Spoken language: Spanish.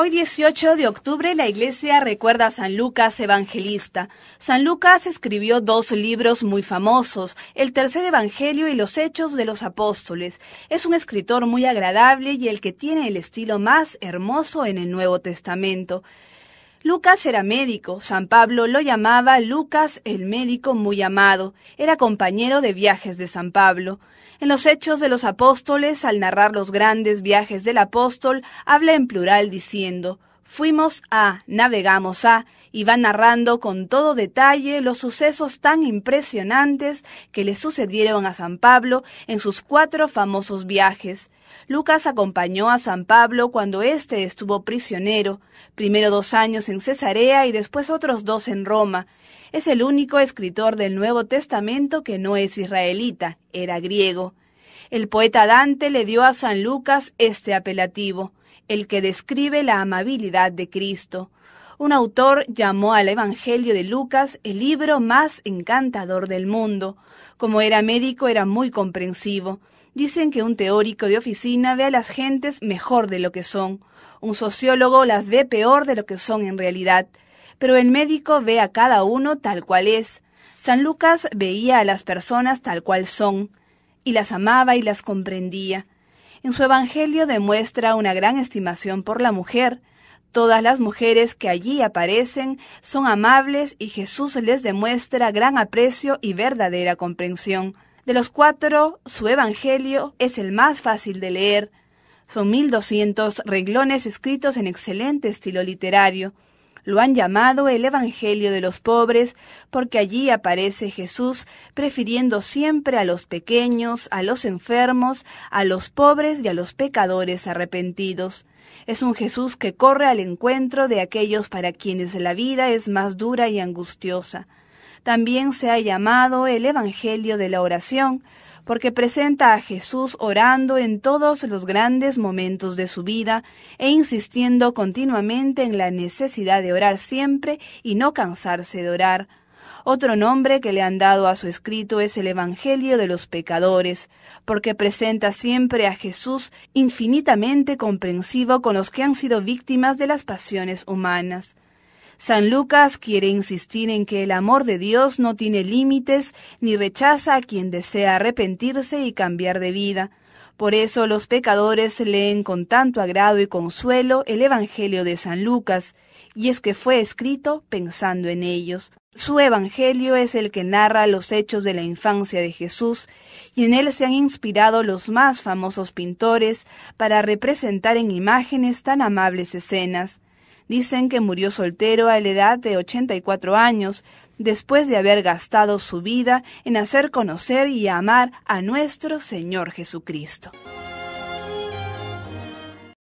Hoy 18 de octubre la iglesia recuerda a San Lucas Evangelista. San Lucas escribió dos libros muy famosos, el tercer Evangelio y los Hechos de los Apóstoles. Es un escritor muy agradable y el que tiene el estilo más hermoso en el Nuevo Testamento. Lucas era médico, San Pablo lo llamaba Lucas el médico muy amado, era compañero de viajes de San Pablo. En los Hechos de los Apóstoles, al narrar los grandes viajes del apóstol, habla en plural diciendo, fuimos a, navegamos a, y va narrando con todo detalle los sucesos tan impresionantes que le sucedieron a San Pablo en sus cuatro famosos viajes. Lucas acompañó a San Pablo cuando éste estuvo prisionero, primero dos años en Cesarea y después otros dos en Roma. Es el único escritor del Nuevo Testamento que no es israelita, era griego. El poeta Dante le dio a San Lucas este apelativo, el que describe la amabilidad de Cristo un autor llamó al Evangelio de Lucas el libro más encantador del mundo. Como era médico era muy comprensivo. Dicen que un teórico de oficina ve a las gentes mejor de lo que son, un sociólogo las ve peor de lo que son en realidad, pero el médico ve a cada uno tal cual es. San Lucas veía a las personas tal cual son, y las amaba y las comprendía. En su Evangelio demuestra una gran estimación por la mujer, Todas las mujeres que allí aparecen son amables y Jesús les demuestra gran aprecio y verdadera comprensión. De los cuatro, su Evangelio es el más fácil de leer. Son mil doscientos renglones escritos en excelente estilo literario. Lo han llamado el Evangelio de los pobres porque allí aparece Jesús prefiriendo siempre a los pequeños, a los enfermos, a los pobres y a los pecadores arrepentidos. Es un Jesús que corre al encuentro de aquellos para quienes la vida es más dura y angustiosa. También se ha llamado el Evangelio de la oración, porque presenta a Jesús orando en todos los grandes momentos de su vida e insistiendo continuamente en la necesidad de orar siempre y no cansarse de orar. Otro nombre que le han dado a su escrito es el Evangelio de los Pecadores, porque presenta siempre a Jesús infinitamente comprensivo con los que han sido víctimas de las pasiones humanas. San Lucas quiere insistir en que el amor de Dios no tiene límites ni rechaza a quien desea arrepentirse y cambiar de vida. Por eso los pecadores leen con tanto agrado y consuelo el Evangelio de San Lucas, y es que fue escrito pensando en ellos. Su Evangelio es el que narra los hechos de la infancia de Jesús, y en él se han inspirado los más famosos pintores para representar en imágenes tan amables escenas. Dicen que murió soltero a la edad de 84 años, después de haber gastado su vida en hacer conocer y amar a nuestro Señor Jesucristo.